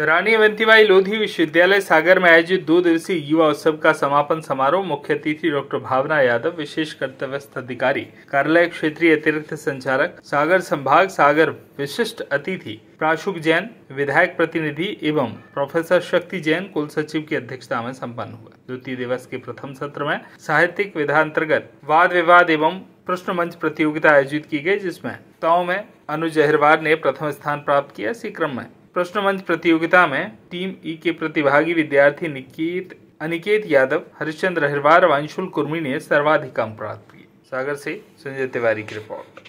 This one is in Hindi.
रानी अवंतीबाई लोधी विश्वविद्यालय सागर में आयोजित दो दिवसीय युवा उत्सव का समापन समारोह मुख्य अतिथि डॉक्टर भावना यादव विशेष कर्तव्यस्थ अधिकारी कार्यालय क्षेत्रीय अतिरिक्त संचालक सागर संभाग सागर विशिष्ट अतिथि प्राशुक जैन विधायक प्रतिनिधि एवं प्रोफेसर शक्ति जैन कुल सचिव की अध्यक्षता में सम्पन्न हुआ द्वितीय दिवस के प्रथम सत्र में साहित्यिक अंतर्गत वाद विवाद एवं प्रश्न मंच प्रतियोगिता आयोजित की गई जिसमें ताओ में अनुज जहरवार ने प्रथम स्थान प्राप्त किया इसी क्रम में प्रश्न मंच प्रतियोगिता में टीम ई e के प्रतिभागी विद्यार्थी निकेत अनिकेत यादव हरिश्चंद्र हरवार अंशुल कुर्मी ने सर्वाधिक अंक प्राप्त किए सागर से संजय तिवारी की रिपोर्ट